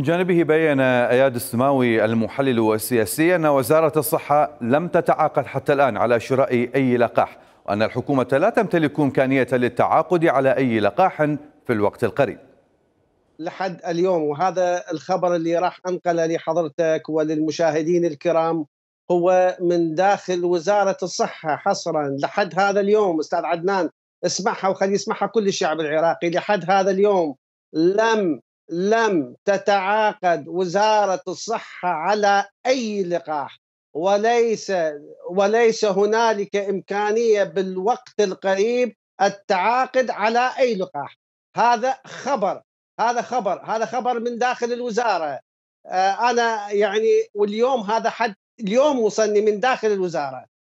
من جانبه بين اياد السماوي المحلل السياسي ان وزاره الصحه لم تتعاقد حتى الان على شراء اي لقاح وان الحكومه لا تمتلك امكانيه للتعاقد على اي لقاح في الوقت القريب. لحد اليوم وهذا الخبر اللي راح انقله لحضرتك وللمشاهدين الكرام هو من داخل وزاره الصحه حصرا لحد هذا اليوم استاذ عدنان اسمعها وخلي يسمعها كل الشعب العراقي لحد هذا اليوم لم لم تتعاقد وزارة الصحة على أي لقاح وليس وليس هنالك إمكانية بالوقت القريب التعاقد على أي لقاح هذا خبر هذا خبر هذا خبر من داخل الوزارة آه، أنا يعني واليوم هذا حد اليوم وصلني من داخل الوزارة